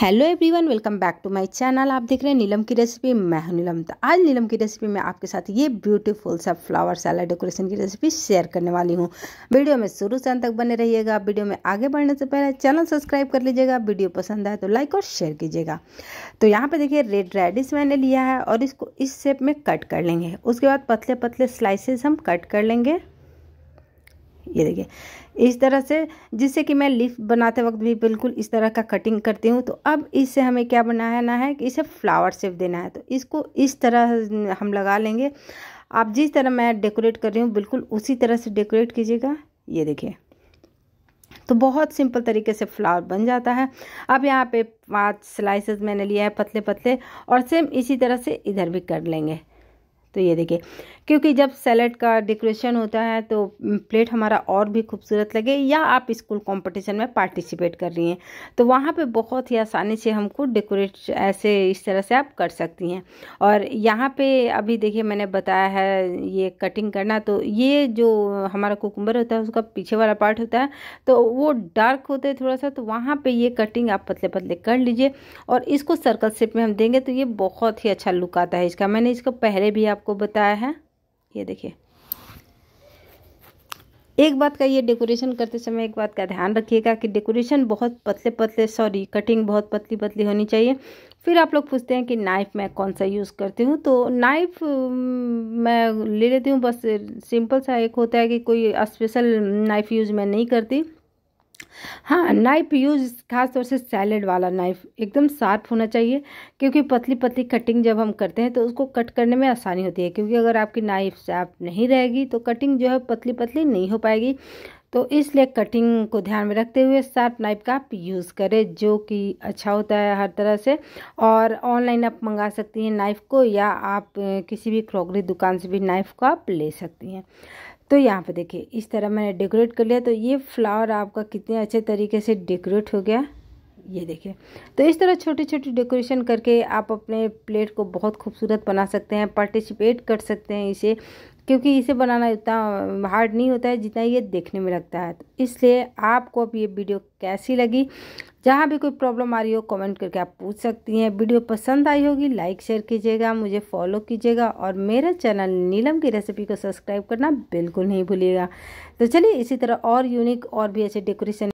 hello everyone welcome back to my channel आप देख रहे हैं नीलम की रेसिपी मैं हूं नीलम तो आज नीलम की रेसिपी में आपके साथ ये ब्यूटीफुल सा फ्लावर सैलड डेकोरेशन की रेसिपी शेयर करने वाली हूं वीडियो में शुरू से अंत तक बने रहिएगा वीडियो में आगे बढ़ने से पहले चैनल सब्सक्राइब कर लीजिएगा वीडियो पसंद आए तो लाइक और शेयर कीजिएगा तो यहाँ पर देखिए रेड रेडिस मैंने लिया है और इसको इस शेप में कट कर लेंगे उसके बाद पतले पतले स्लाइसेस हम कट कर लेंगे ये देखिए इस तरह से जिससे कि मैं लीफ बनाते वक्त भी बिल्कुल इस तरह का कटिंग करती हूँ तो अब इससे हमें क्या बनाना है कि इसे फ्लावर शेप देना है तो इसको इस तरह हम लगा लेंगे आप जिस तरह मैं डेकोरेट कर रही हूँ बिल्कुल उसी तरह से डेकोरेट कीजिएगा ये देखिए तो बहुत सिंपल तरीके से फ्लावर बन जाता है अब यहाँ पे पांच स्लाइसेस मैंने लिया है पतले पतले और सेम इसी तरह से इधर भी कर लेंगे तो ये देखिए क्योंकि जब सैलेड का डेकोरेशन होता है तो प्लेट हमारा और भी खूबसूरत लगे या आप स्कूल कंपटीशन में पार्टिसिपेट कर रही हैं तो वहाँ पे बहुत ही आसानी से हमको डेकोरेट ऐसे इस तरह से आप कर सकती हैं और यहाँ पे अभी देखिए मैंने बताया है ये कटिंग करना तो ये जो हमारा कुकुम्बर होता है उसका पीछे वाला पार्ट होता है तो वो डार्क होता है थोड़ा सा तो वहाँ पर ये कटिंग आप पतले पतले कर लीजिए और इसको सर्कल शेप में हम देंगे तो ये बहुत ही अच्छा लुक आता है इसका मैंने इसको पहले भी आप आपको बताया है ये देखिए एक बात का ये डेकोरेशन करते समय एक बात का ध्यान रखिएगा कि डेकोरेशन बहुत पतले पतले सॉरी कटिंग बहुत पतली पतली होनी चाहिए फिर आप लोग पूछते हैं कि नाइफ़ मैं कौन सा यूज़ करती हूँ तो नाइफ़ मैं ले लेती हूँ बस सिंपल सा एक होता है कि कोई स्पेशल नाइफ़ यूज़ मैं नहीं करती हाँ नाइफ यूज़ खास तौर से सैलेड वाला नाइफ एकदम शार्प होना चाहिए क्योंकि पतली पतली कटिंग जब हम करते हैं तो उसको कट करने में आसानी होती है क्योंकि अगर आपकी नाइफ शार्प नहीं रहेगी तो कटिंग जो है पतली पतली नहीं हो पाएगी तो इसलिए कटिंग को ध्यान में रखते हुए शार्प नाइफ का आप यूज़ करें जो कि अच्छा होता है हर तरह से और ऑनलाइन आप मंगा सकती हैं नाइफ़ को या आप किसी भी क्रॉकरी दुकान से भी नाइफ़ को आप ले सकती हैं तो यहाँ पे देखिए इस तरह मैंने डेकोरेट कर लिया तो ये फ्लावर आपका कितने अच्छे तरीके से डेकोरेट हो गया ये देखिए तो इस तरह छोटी छोटी डेकोरेशन करके आप अपने प्लेट को बहुत खूबसूरत बना सकते हैं पार्टिसिपेट कर सकते हैं इसे क्योंकि इसे बनाना इतना हार्ड नहीं होता है जितना ये देखने में लगता है तो इसलिए आपको अब ये वीडियो कैसी लगी जहाँ भी कोई प्रॉब्लम आ रही हो कमेंट करके आप पूछ सकती हैं वीडियो पसंद आई होगी लाइक शेयर कीजिएगा मुझे फॉलो कीजिएगा और मेरा चैनल नीलम की रेसिपी को सब्सक्राइब करना बिल्कुल नहीं भूलिएगा तो चलिए इसी तरह और यूनिक और भी अच्छे डेकोरेशन